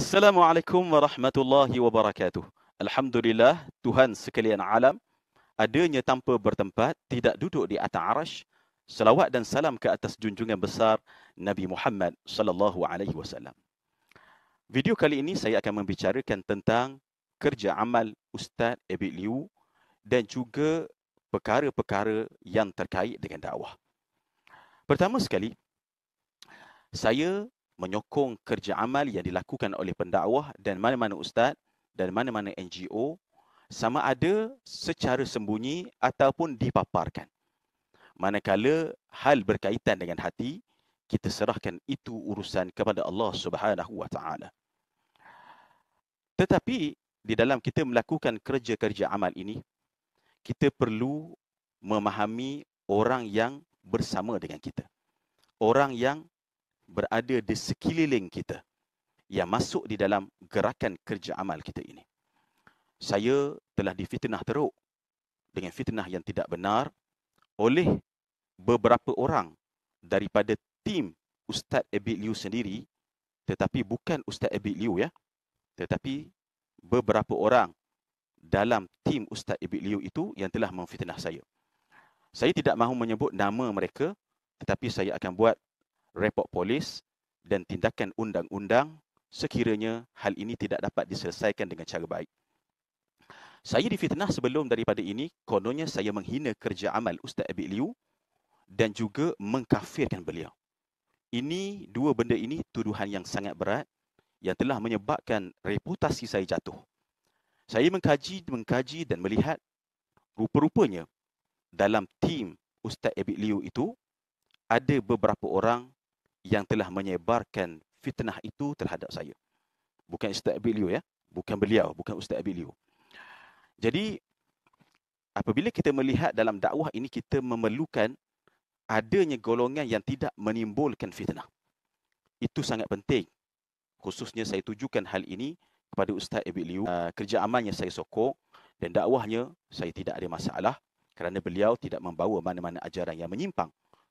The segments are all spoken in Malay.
Assalamualaikum warahmatullahi wabarakatuh. Alhamdulillah, Tuhan sekalian alam, adanya tanpa bertempat, tidak duduk di atas arash. Salawat dan salam ke atas junjungan besar Nabi Muhammad sallallahu alaihi wasallam. Video kali ini saya akan membicarakan tentang kerja amal Ustaz Abi Liu dan juga perkara-perkara yang terkait dengan dakwah. Pertama sekali, saya menyokong kerja amal yang dilakukan oleh pendakwah dan mana-mana ustaz dan mana-mana NGO sama ada secara sembunyi ataupun dipaparkan. Manakala hal berkaitan dengan hati, kita serahkan itu urusan kepada Allah Subhanahu Wa Taala. Tetapi di dalam kita melakukan kerja-kerja amal ini, kita perlu memahami orang yang bersama dengan kita. Orang yang berada di sekeliling kita yang masuk di dalam gerakan kerja amal kita ini. Saya telah difitnah teruk dengan fitnah yang tidak benar oleh beberapa orang daripada tim Ustaz Abid Liu sendiri tetapi bukan Ustaz Abid Liu ya tetapi beberapa orang dalam tim Ustaz Abid Liu itu yang telah memfitnah saya. Saya tidak mahu menyebut nama mereka tetapi saya akan buat report polis dan tindakan undang-undang sekiranya hal ini tidak dapat diselesaikan dengan cara baik. Saya difitnah sebelum daripada ini, kononnya saya menghina kerja amal Ustaz Abid Liu dan juga mengkafirkan beliau. Ini dua benda ini tuduhan yang sangat berat yang telah menyebabkan reputasi saya jatuh. Saya mengkaji, mengkaji dan melihat rupa-rupanya dalam tim Ustaz Abid Liu itu ada beberapa orang yang telah menyebarkan fitnah itu terhadap saya. Bukan Ustaz Abiliu ya. Bukan beliau, bukan Ustaz Abiliu. Jadi, apabila kita melihat dalam dakwah ini, kita memerlukan adanya golongan yang tidak menimbulkan fitnah. Itu sangat penting. Khususnya saya tujukan hal ini kepada Ustaz Abid Liu. Ah, Kerja amannya saya sokong dan dakwahnya saya tidak ada masalah kerana beliau tidak membawa mana-mana ajaran yang menyimpang.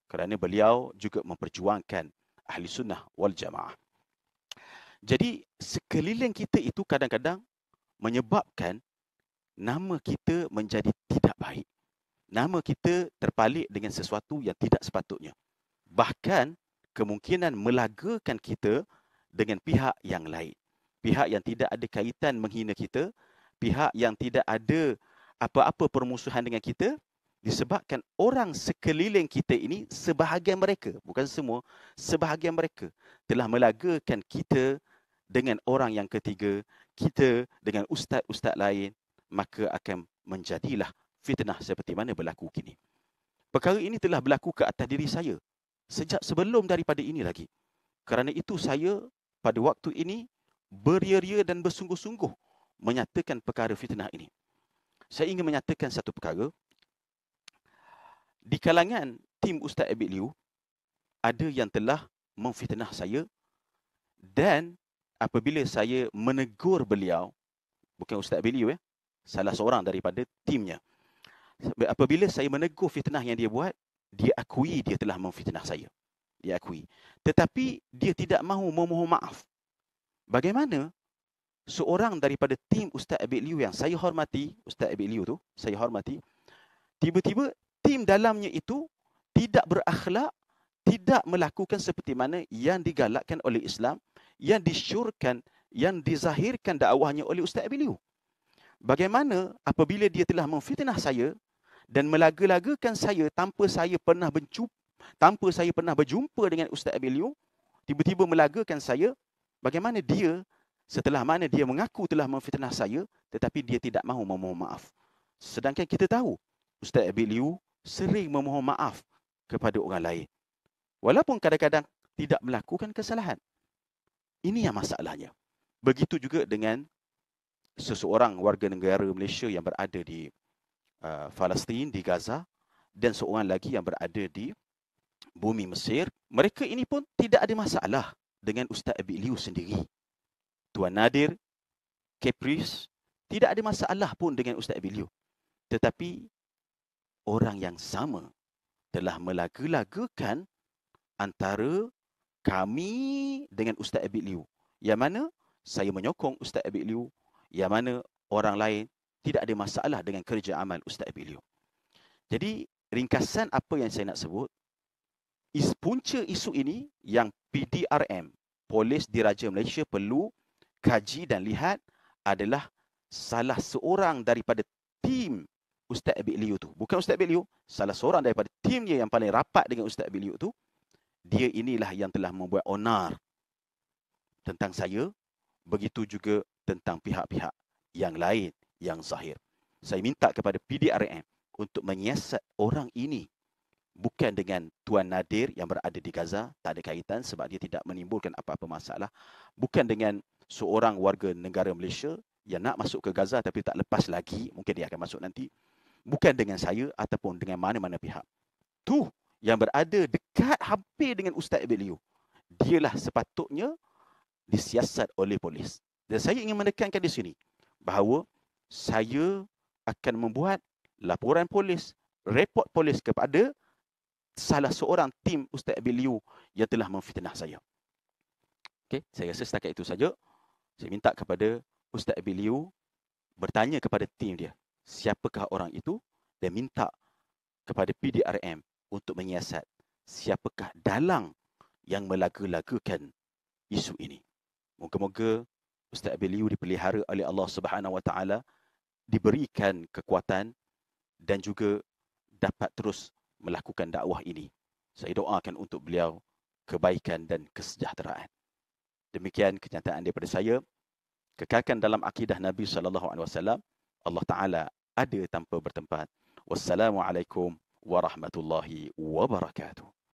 Kerana beliau juga memperjuangkan ahli sunnah wal jamaah. Jadi sekeliling kita itu kadang-kadang menyebabkan nama kita menjadi tidak baik. Nama kita terpalit dengan sesuatu yang tidak sepatutnya. Bahkan kemungkinan melagakan kita dengan pihak yang lain. Pihak yang tidak ada kaitan menghina kita, pihak yang tidak ada apa-apa permusuhan dengan kita, disebabkan orang sekeliling kita ini sebahagian mereka bukan semua sebahagian mereka telah melagakan kita dengan orang yang ketiga kita dengan ustaz-ustaz lain maka akan menjadilah fitnah seperti mana berlaku kini perkara ini telah berlaku ke atas diri saya sejak sebelum daripada ini lagi kerana itu saya pada waktu ini beria-ria dan bersungguh-sungguh menyatakan perkara fitnah ini saya ingin menyatakan satu perkara di kalangan tim Ustaz Abid Liu, ada yang telah memfitnah saya dan apabila saya menegur beliau, bukan Ustaz Abid Liu ya, salah seorang daripada timnya. Apabila saya menegur fitnah yang dia buat, dia akui dia telah memfitnah saya. Dia akui. Tetapi dia tidak mahu memohon maaf. Bagaimana seorang daripada tim Ustaz Abid Liu yang saya hormati, Ustaz Abid Liu tu, saya hormati, tiba-tiba tim dalamnya itu tidak berakhlak, tidak melakukan seperti mana yang digalakkan oleh Islam, yang disyurkan, yang dizahirkan dakwahnya oleh Ustaz Abiliu. Bagaimana apabila dia telah memfitnah saya dan melaga-lagakan saya tanpa saya pernah mencup, tanpa saya pernah berjumpa dengan Ustaz Abiliu, tiba-tiba melagakan saya, bagaimana dia setelah mana dia mengaku telah memfitnah saya tetapi dia tidak mahu memohon maaf. Sedangkan kita tahu Ustaz Abiliu sering memohon maaf kepada orang lain. Walaupun kadang-kadang tidak melakukan kesalahan. Ini yang masalahnya. Begitu juga dengan seseorang warga negara Malaysia yang berada di uh, Palestin di Gaza dan seorang lagi yang berada di bumi Mesir, mereka ini pun tidak ada masalah dengan Ustaz Abi Liu sendiri. Tuan Nadir Caprice tidak ada masalah pun dengan Ustaz Abi Liu. Tetapi orang yang sama telah melaga-lagakan antara kami dengan Ustaz Abid Liu. Yang mana saya menyokong Ustaz Abid Liu, yang mana orang lain tidak ada masalah dengan kerja amal Ustaz Abid Liu. Jadi ringkasan apa yang saya nak sebut, is punca isu ini yang PDRM, Polis Diraja Malaysia perlu kaji dan lihat adalah salah seorang daripada tim Ustaz Abid Liu tu. Bukan Ustaz Abid Liu, salah seorang daripada timnya yang paling rapat dengan Ustaz Abid Liu tu, dia inilah yang telah membuat onar tentang saya, begitu juga tentang pihak-pihak yang lain yang zahir. Saya minta kepada PDRM untuk menyiasat orang ini bukan dengan Tuan Nadir yang berada di Gaza, tak ada kaitan sebab dia tidak menimbulkan apa-apa masalah. Bukan dengan seorang warga negara Malaysia yang nak masuk ke Gaza tapi tak lepas lagi, mungkin dia akan masuk nanti bukan dengan saya ataupun dengan mana-mana pihak. Tu yang berada dekat hampir dengan Ustaz Abelio. Dialah sepatutnya disiasat oleh polis. Dan saya ingin menekankan di sini bahawa saya akan membuat laporan polis, report polis kepada salah seorang tim Ustaz Abelio yang telah memfitnah saya. Okey, saya rasa setakat itu saja. Saya minta kepada Ustaz Abelio bertanya kepada tim dia siapakah orang itu dan minta kepada PDRM untuk menyiasat siapakah dalang yang melaga-lagakan isu ini. Moga-moga Ustaz Abeliu dipelihara oleh Allah Subhanahu Wa Taala diberikan kekuatan dan juga dapat terus melakukan dakwah ini. Saya doakan untuk beliau kebaikan dan kesejahteraan. Demikian kenyataan daripada saya. Kekalkan dalam akidah Nabi sallallahu alaihi wasallam. Allah Taala ada tanpa bertempat. Wassalamualaikum warahmatullahi wabarakatuh.